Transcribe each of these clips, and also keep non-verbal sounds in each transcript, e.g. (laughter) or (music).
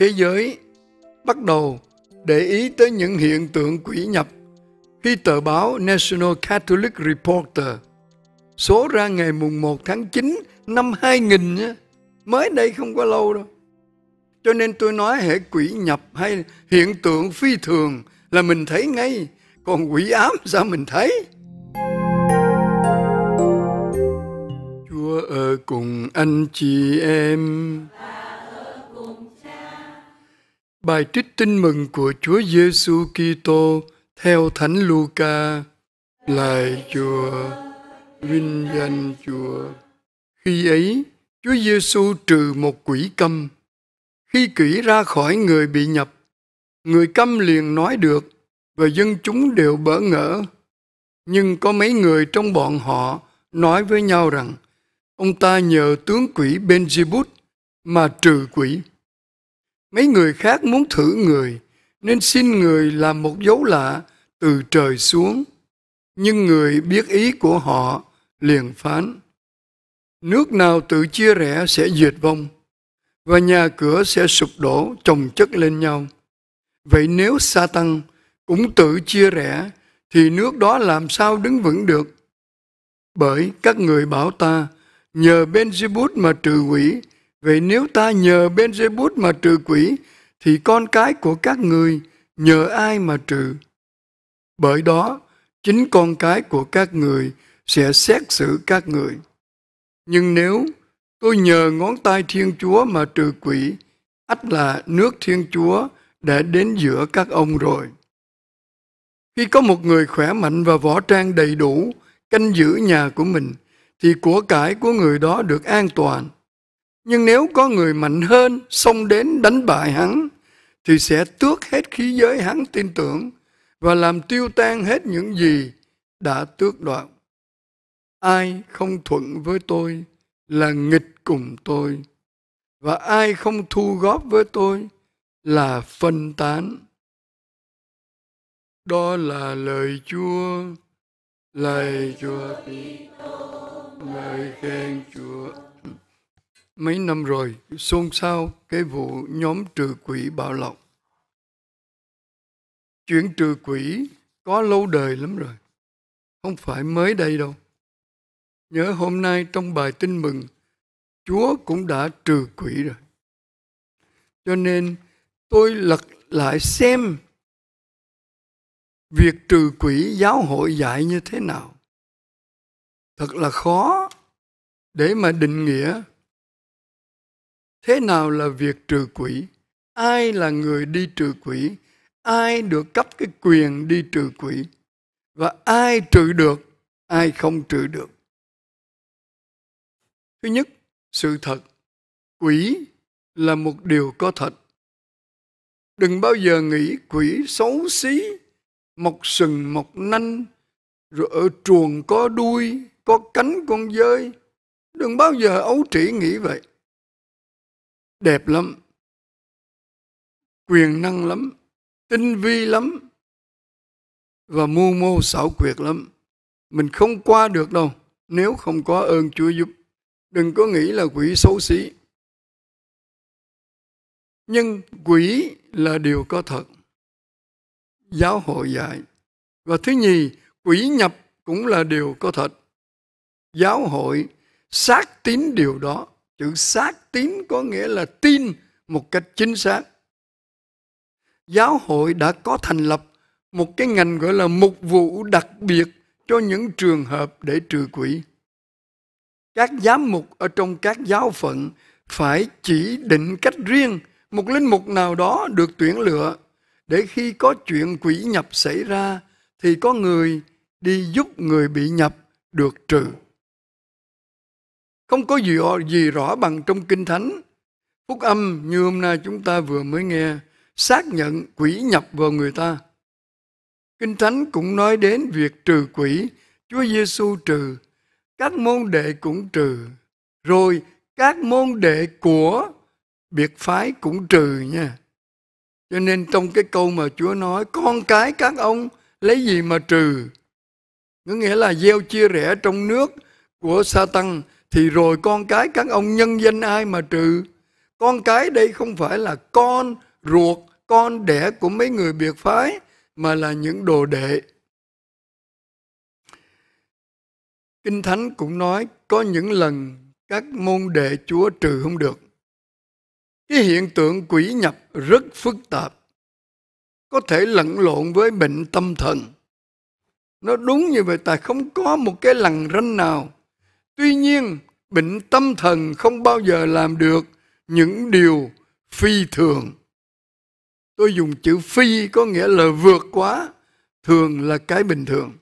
thế giới bắt đầu để ý tới những hiện tượng quỷ nhập khi tờ báo National Catholic Reporter số ra ngày mùng 1 tháng 9 năm 2000 nhé, mới đây không có lâu đâu. Cho nên tôi nói hệ quỷ nhập hay hiện tượng phi thường là mình thấy ngay, còn quỷ ám sao mình thấy? Chúa ở cùng anh chị em. À. Bài trích tin mừng của Chúa Giêsu Kitô theo Thánh Luca. Lại Chúa, vinh danh Chúa. Khi ấy, Chúa Giêsu trừ một quỷ câm. Khi quỷ ra khỏi người bị nhập, người câm liền nói được và dân chúng đều bỡ ngỡ. Nhưng có mấy người trong bọn họ nói với nhau rằng ông ta nhờ tướng quỷ Benjibut mà trừ quỷ. Mấy người khác muốn thử người, nên xin người làm một dấu lạ từ trời xuống. Nhưng người biết ý của họ liền phán. Nước nào tự chia rẽ sẽ diệt vong, và nhà cửa sẽ sụp đổ chồng chất lên nhau. Vậy nếu sa tăng cũng tự chia rẽ, thì nước đó làm sao đứng vững được? Bởi các người bảo ta, nhờ Benjibut mà trừ quỷ Vậy nếu ta nhờ bên dê bút mà trừ quỷ, thì con cái của các người nhờ ai mà trừ? Bởi đó, chính con cái của các người sẽ xét xử các người. Nhưng nếu tôi nhờ ngón tay Thiên Chúa mà trừ quỷ, ắt là nước Thiên Chúa đã đến giữa các ông rồi. Khi có một người khỏe mạnh và võ trang đầy đủ canh giữ nhà của mình, thì của cải của người đó được an toàn – nhưng nếu có người mạnh hơn xông đến đánh bại hắn thì sẽ tước hết khí giới hắn tin tưởng và làm tiêu tan hết những gì đã tước đoạt. Ai không thuận với tôi là nghịch cùng tôi và ai không thu góp với tôi là phân tán. Đó là lời Chúa, lời Chúa, lời khen Chúa mấy năm rồi xôn xao cái vụ nhóm trừ quỷ bạo lộc. Chuyện trừ quỷ có lâu đời lắm rồi, không phải mới đây đâu. Nhớ hôm nay trong bài tin mừng, Chúa cũng đã trừ quỷ rồi. Cho nên tôi lật lại xem việc trừ quỷ giáo hội dạy như thế nào. Thật là khó để mà định nghĩa thế nào là việc trừ quỷ ai là người đi trừ quỷ ai được cấp cái quyền đi trừ quỷ và ai trừ được ai không trừ được thứ nhất sự thật quỷ là một điều có thật đừng bao giờ nghĩ quỷ xấu xí mọc sừng mọc nanh rồi ở chuồng có đuôi có cánh con dơi đừng bao giờ ấu trĩ nghĩ vậy đẹp lắm quyền năng lắm tinh vi lắm và mưu mô xảo quyệt lắm mình không qua được đâu nếu không có ơn chúa giúp đừng có nghĩ là quỷ xấu xí nhưng quỷ là điều có thật giáo hội dạy và thứ nhì quỷ nhập cũng là điều có thật giáo hội xác tín điều đó chữ xác tín có nghĩa là tin một cách chính xác giáo hội đã có thành lập một cái ngành gọi là mục vụ đặc biệt cho những trường hợp để trừ quỷ các giám mục ở trong các giáo phận phải chỉ định cách riêng một linh mục nào đó được tuyển lựa để khi có chuyện quỷ nhập xảy ra thì có người đi giúp người bị nhập được trừ không có gì, gì rõ bằng trong Kinh Thánh. Phúc âm như hôm nay chúng ta vừa mới nghe xác nhận quỷ nhập vào người ta. Kinh Thánh cũng nói đến việc trừ quỷ, Chúa Giêsu trừ, các môn đệ cũng trừ, rồi các môn đệ của biệt phái cũng trừ nha. Cho nên trong cái câu mà Chúa nói, con cái các ông lấy gì mà trừ? Có nghĩa là gieo chia rẽ trong nước của sa tăng thì rồi con cái các ông nhân danh ai mà trừ con cái đây không phải là con ruột con đẻ của mấy người biệt phái mà là những đồ đệ kinh thánh cũng nói có những lần các môn đệ chúa trừ không được cái hiện tượng quỷ nhập rất phức tạp có thể lẫn lộn với bệnh tâm thần nó đúng như vậy ta không có một cái lằn ranh nào Tuy nhiên, bệnh tâm thần không bao giờ làm được những điều phi thường. Tôi dùng chữ phi có nghĩa là vượt quá, thường là cái bình thường.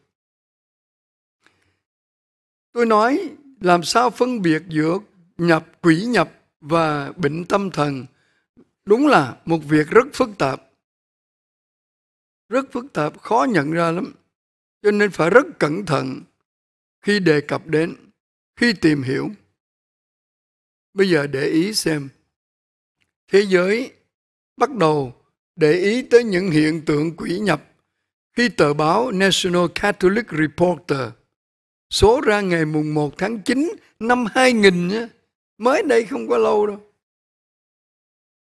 Tôi nói làm sao phân biệt giữa nhập quỷ nhập và bệnh tâm thần đúng là một việc rất phức tạp. Rất phức tạp, khó nhận ra lắm. Cho nên phải rất cẩn thận khi đề cập đến khi tìm hiểu bây giờ để ý xem thế giới bắt đầu để ý tới những hiện tượng quỷ nhập khi tờ báo National Catholic Reporter số ra ngày mùng 1 tháng 9 năm 2000 nhé, mới đây không có lâu đâu.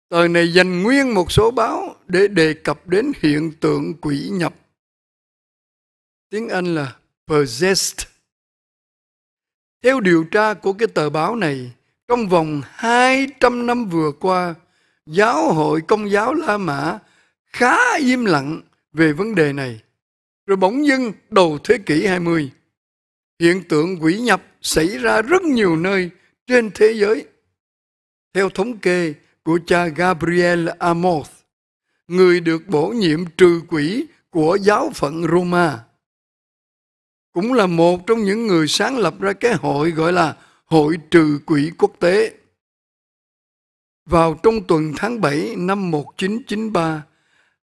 Tờ này dành nguyên một số báo để đề cập đến hiện tượng quỷ nhập. Tiếng Anh là possessed theo điều tra của cái tờ báo này, trong vòng 200 năm vừa qua, giáo hội công giáo La Mã khá im lặng về vấn đề này. Rồi bỗng dưng đầu thế kỷ 20, hiện tượng quỷ nhập xảy ra rất nhiều nơi trên thế giới. Theo thống kê của cha Gabriel Amos, người được bổ nhiệm trừ quỷ của giáo phận Roma cũng là một trong những người sáng lập ra cái hội gọi là Hội trừ quỷ quốc tế. Vào trong tuần tháng 7 năm 1993,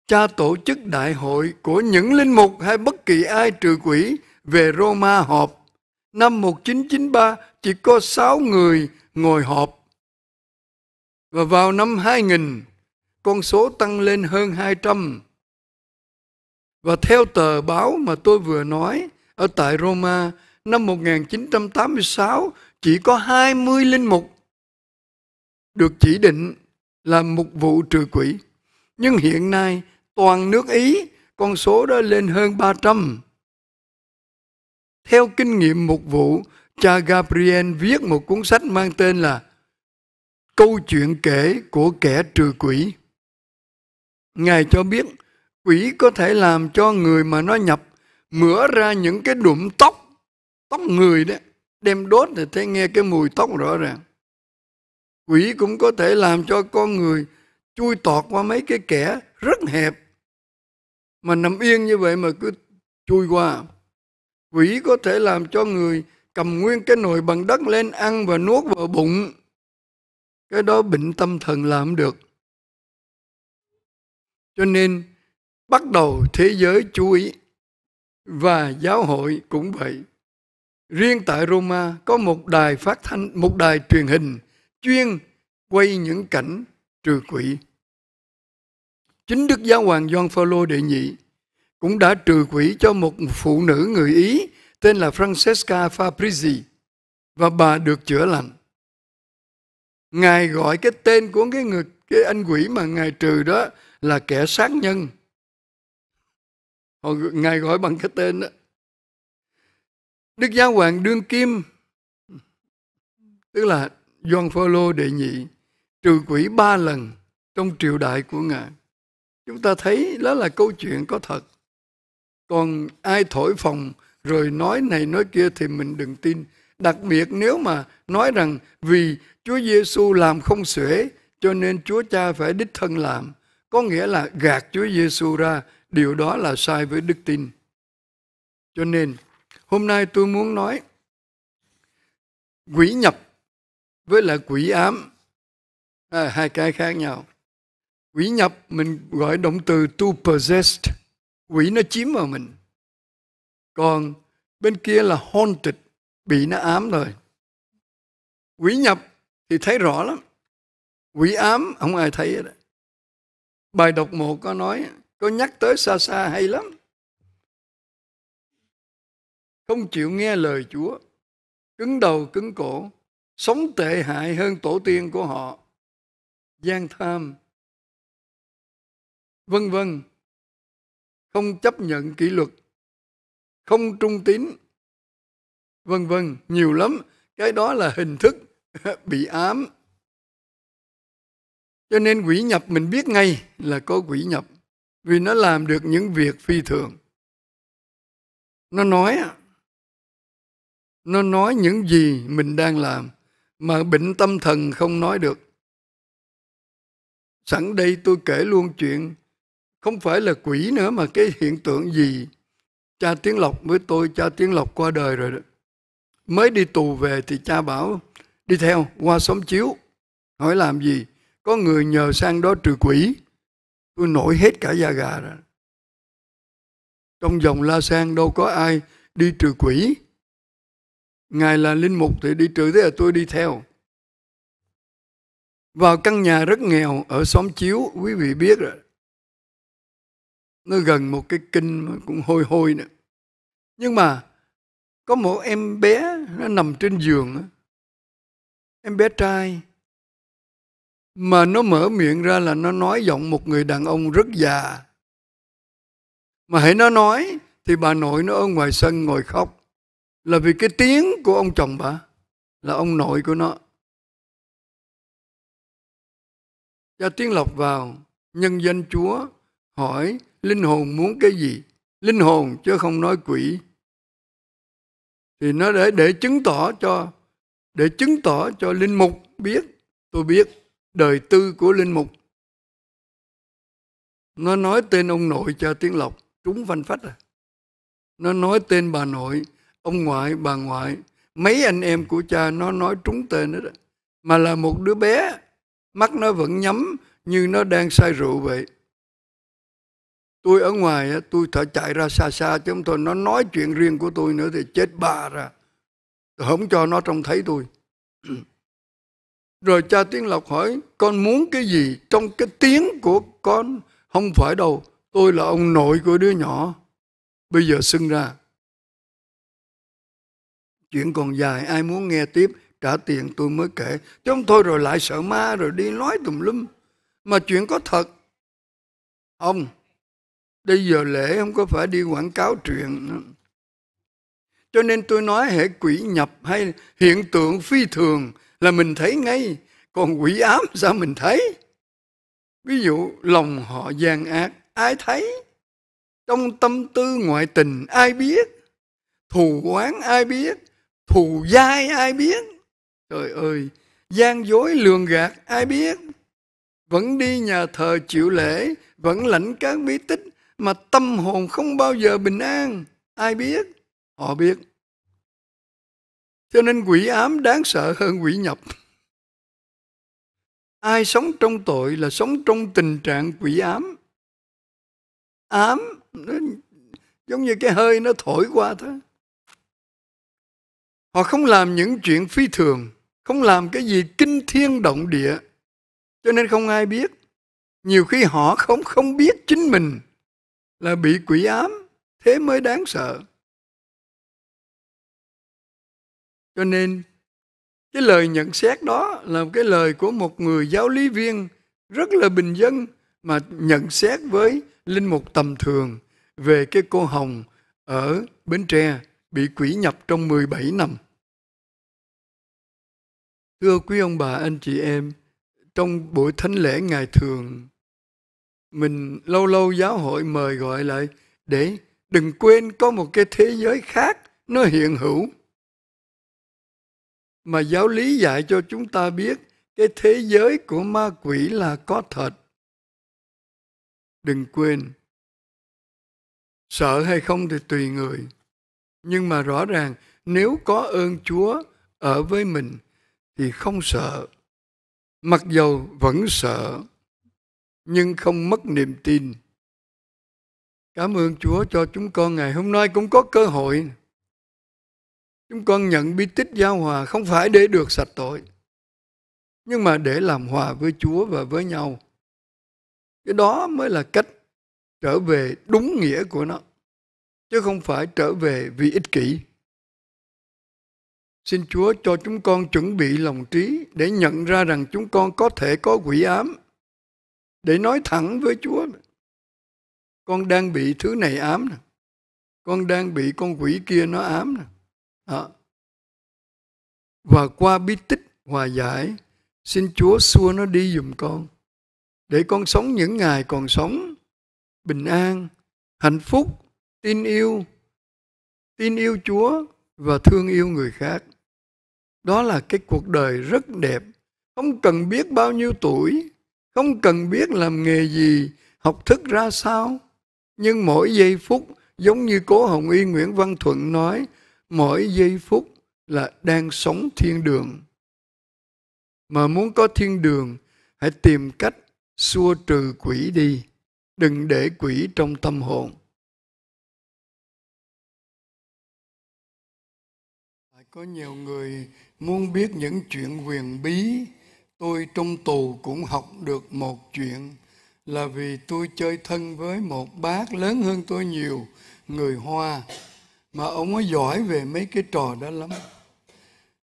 cha tổ chức đại hội của những linh mục hay bất kỳ ai trừ quỷ về Roma họp. Năm 1993 chỉ có 6 người ngồi họp. Và vào năm 2000, con số tăng lên hơn 200. Và theo tờ báo mà tôi vừa nói, ở tại Roma năm 1986 chỉ có 20 linh mục được chỉ định làm mục vụ trừ quỷ. Nhưng hiện nay toàn nước Ý con số đó lên hơn 300. Theo kinh nghiệm mục vụ, cha Gabriel viết một cuốn sách mang tên là Câu chuyện kể của kẻ trừ quỷ. Ngài cho biết quỷ có thể làm cho người mà nó nhập mửa ra những cái đụm tóc tóc người đó đem đốt thì thấy nghe cái mùi tóc rõ ràng quỷ cũng có thể làm cho con người chui tọt qua mấy cái kẻ rất hẹp mà nằm yên như vậy mà cứ chui qua quỷ có thể làm cho người cầm nguyên cái nồi bằng đất lên ăn và nuốt vào bụng cái đó bệnh tâm thần làm được cho nên bắt đầu thế giới chú ý và giáo hội cũng vậy. Riêng tại Roma có một đài phát thanh, một đài truyền hình chuyên quay những cảnh trừ quỷ. Chính Đức Giáo hoàng Gioan Phaolô đệ nhị cũng đã trừ quỷ cho một phụ nữ người Ý tên là Francesca Fabrizi và bà được chữa lành. Ngài gọi cái tên của cái người cái anh quỷ mà ngài trừ đó là kẻ sát nhân họ ngài gọi bằng cái tên đó đức giáo hoàng đương kim tức là John Phaolô đệ nhị trừ quỷ ba lần trong triều đại của ngài chúng ta thấy đó là câu chuyện có thật còn ai thổi phòng rồi nói này nói kia thì mình đừng tin đặc biệt nếu mà nói rằng vì Chúa Giêsu làm không xuể cho nên Chúa Cha phải đích thân làm có nghĩa là gạt Chúa Giêsu ra điều đó là sai với đức tin cho nên hôm nay tôi muốn nói quỷ nhập với là quỷ ám à, hai cái khác nhau quỷ nhập mình gọi động từ to possessed quỷ nó chiếm vào mình còn bên kia là haunted bị nó ám rồi quỷ nhập thì thấy rõ lắm quỷ ám không ai thấy hết bài đọc một có nói có nhắc tới xa xa hay lắm. Không chịu nghe lời Chúa, cứng đầu cứng cổ, sống tệ hại hơn tổ tiên của họ, gian tham, vân vân, không chấp nhận kỷ luật, không trung tín, vân vân, nhiều lắm. Cái đó là hình thức (laughs) bị ám. Cho nên quỷ nhập mình biết ngay là có quỷ nhập vì nó làm được những việc phi thường nó nói nó nói những gì mình đang làm mà bệnh tâm thần không nói được sẵn đây tôi kể luôn chuyện không phải là quỷ nữa mà cái hiện tượng gì cha tiến lộc với tôi cha tiến lộc qua đời rồi đó mới đi tù về thì cha bảo đi theo qua xóm chiếu hỏi làm gì có người nhờ sang đó trừ quỷ tôi nổi hết cả da gà ra trong dòng la sang đâu có ai đi trừ quỷ ngài là linh mục thì đi trừ thế là tôi đi theo vào căn nhà rất nghèo ở xóm chiếu quý vị biết rồi nó gần một cái kinh mà cũng hôi hôi nữa nhưng mà có một em bé nó nằm trên giường em bé trai mà nó mở miệng ra là nó nói giọng một người đàn ông rất già mà hãy nó nói thì bà nội nó ở ngoài sân ngồi khóc là vì cái tiếng của ông chồng bà là ông nội của nó cha tiếng lọc vào nhân danh chúa hỏi linh hồn muốn cái gì linh hồn chứ không nói quỷ thì nó để để chứng tỏ cho để chứng tỏ cho linh mục biết tôi biết đời tư của linh mục nó nói tên ông nội cha tiếng lộc trúng văn phách à nó nói tên bà nội ông ngoại bà ngoại mấy anh em của cha nó nói trúng tên hết mà là một đứa bé mắt nó vẫn nhắm như nó đang say rượu vậy tôi ở ngoài tôi thở chạy ra xa xa chứ không thôi nó nói chuyện riêng của tôi nữa thì chết bà ra tôi không cho nó trông thấy tôi (clears throat) Rồi cha Tiến Lộc hỏi con muốn cái gì trong cái tiếng của con không phải đâu. Tôi là ông nội của đứa nhỏ. Bây giờ xưng ra. Chuyện còn dài ai muốn nghe tiếp trả tiền tôi mới kể. Chứ không thôi rồi lại sợ ma rồi đi nói tùm lum. Mà chuyện có thật. Ông, bây giờ lễ không có phải đi quảng cáo chuyện Cho nên tôi nói hệ quỷ nhập hay hiện tượng phi thường là mình thấy ngay còn quỷ ám sao mình thấy ví dụ lòng họ gian ác ai thấy trong tâm tư ngoại tình ai biết thù oán ai biết thù dai ai biết trời ơi gian dối lường gạt ai biết vẫn đi nhà thờ chịu lễ vẫn lãnh các bí tích mà tâm hồn không bao giờ bình an ai biết họ biết cho nên quỷ ám đáng sợ hơn quỷ nhập. Ai sống trong tội là sống trong tình trạng quỷ ám. Ám, nó giống như cái hơi nó thổi qua thôi. Họ không làm những chuyện phi thường, không làm cái gì kinh thiên động địa, cho nên không ai biết. Nhiều khi họ không không biết chính mình là bị quỷ ám, thế mới đáng sợ. cho nên cái lời nhận xét đó là cái lời của một người giáo lý viên rất là bình dân mà nhận xét với linh mục tầm thường về cái cô Hồng ở Bến Tre bị quỷ nhập trong 17 năm. Thưa quý ông bà, anh chị em, trong buổi thánh lễ ngày thường, mình lâu lâu giáo hội mời gọi lại để đừng quên có một cái thế giới khác nó hiện hữu mà giáo lý dạy cho chúng ta biết cái thế giới của ma quỷ là có thật đừng quên sợ hay không thì tùy người nhưng mà rõ ràng nếu có ơn chúa ở với mình thì không sợ mặc dầu vẫn sợ nhưng không mất niềm tin cảm ơn chúa cho chúng con ngày hôm nay cũng có cơ hội Chúng con nhận bí tích giao hòa không phải để được sạch tội, nhưng mà để làm hòa với Chúa và với nhau. Cái đó mới là cách trở về đúng nghĩa của nó, chứ không phải trở về vì ích kỷ. Xin Chúa cho chúng con chuẩn bị lòng trí để nhận ra rằng chúng con có thể có quỷ ám, để nói thẳng với Chúa. Con đang bị thứ này ám nè, con đang bị con quỷ kia nó ám nè đó. Và qua bi tích hòa giải, xin Chúa xua nó đi dùm con, để con sống những ngày còn sống, bình an, hạnh phúc, tin yêu, tin yêu Chúa và thương yêu người khác. Đó là cái cuộc đời rất đẹp, không cần biết bao nhiêu tuổi, không cần biết làm nghề gì, học thức ra sao. Nhưng mỗi giây phút giống như cố Hồng Y Nguyễn Văn Thuận nói, mỗi giây phút là đang sống thiên đường. Mà muốn có thiên đường, hãy tìm cách xua trừ quỷ đi, đừng để quỷ trong tâm hồn. Có nhiều người muốn biết những chuyện huyền bí, tôi trong tù cũng học được một chuyện là vì tôi chơi thân với một bác lớn hơn tôi nhiều, người Hoa mà ông ấy giỏi về mấy cái trò đó lắm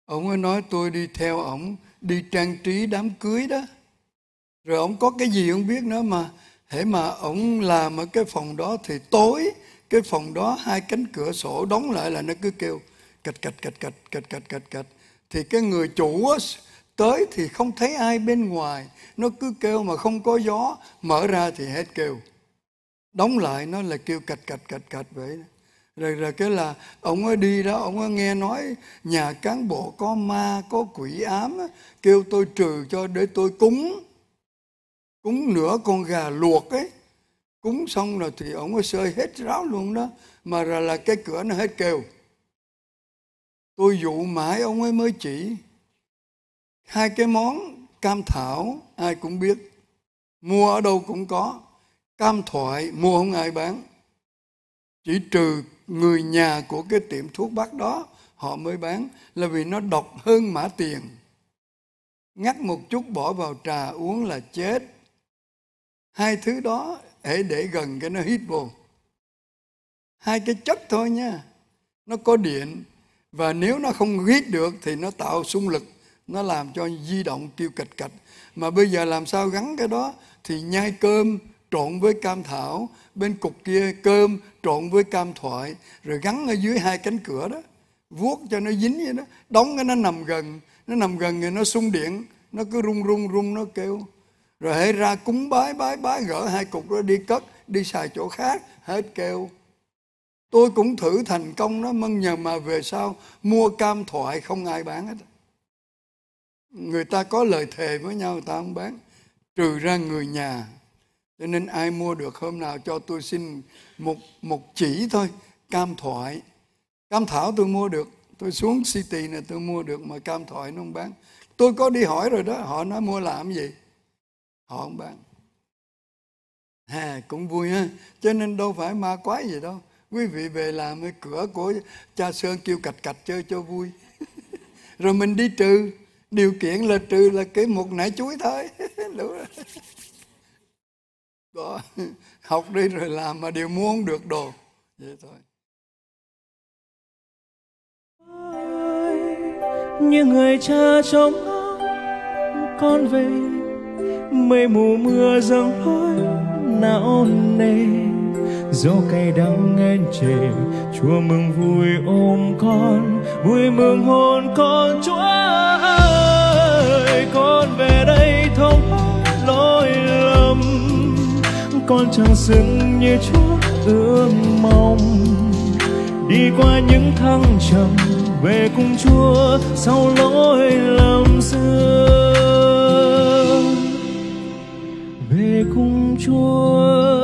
ông ấy nói tôi đi theo ông đi trang trí đám cưới đó rồi ông có cái gì ông biết nữa mà hễ mà ông làm ở cái phòng đó thì tối cái phòng đó hai cánh cửa sổ đóng lại là nó cứ kêu cạch cạch cạch cạch cạch cạch cạch cạch thì cái người chủ á, tới thì không thấy ai bên ngoài nó cứ kêu mà không có gió mở ra thì hết kêu đóng lại nó là kêu cạch cạch cạch cạch vậy đó rồi là cái là ông ấy đi đó ông ấy nghe nói nhà cán bộ có ma có quỷ ám kêu tôi trừ cho để tôi cúng cúng nửa con gà luộc ấy cúng xong rồi thì ông ấy sơi hết ráo luôn đó mà là, là cái cửa nó hết kêu tôi dụ mãi ông ấy mới chỉ hai cái món cam thảo ai cũng biết mua ở đâu cũng có cam thoại mua không ai bán chỉ trừ người nhà của cái tiệm thuốc bắc đó họ mới bán là vì nó độc hơn mã tiền ngắt một chút bỏ vào trà uống là chết hai thứ đó hãy để gần cái nó hít vô hai cái chất thôi nha nó có điện và nếu nó không hít được thì nó tạo xung lực nó làm cho di động tiêu kịch kịch mà bây giờ làm sao gắn cái đó thì nhai cơm trộn với cam thảo bên cục kia cơm trộn với cam thoại rồi gắn ở dưới hai cánh cửa đó vuốt cho nó dính vậy đó đóng cái nó nằm gần nó nằm gần thì nó sung điện nó cứ rung rung rung nó kêu rồi hãy ra cúng bái bái bái gỡ hai cục đó đi cất đi xài chỗ khác hết kêu tôi cũng thử thành công nó mân nhờ mà về sau mua cam thoại không ai bán hết người ta có lời thề với nhau người ta không bán trừ ra người nhà cho nên ai mua được hôm nào cho tôi xin một một chỉ thôi cam thoại cam thảo tôi mua được tôi xuống city này tôi mua được mà cam thoại nó không bán tôi có đi hỏi rồi đó họ nói mua làm gì họ không bán à, cũng vui ha cho nên đâu phải ma quái gì đâu quý vị về làm cái cửa của cha sơn kêu cạch cạch chơi cho vui (laughs) rồi mình đi trừ điều kiện là trừ là cái một nải chuối thôi (laughs) đúng rồi đó (laughs) học đi rồi làm mà đều muốn được đồ vậy thôi như người cha trong con về mây mù mưa giông lối não nề gió cay đắng ngên chề chúa mừng vui ôm con vui mừng hồn con chúa con chẳng xứng như chúa ước mong đi qua những thăng trầm về cùng chúa sau lỗi lầm xưa về cùng chúa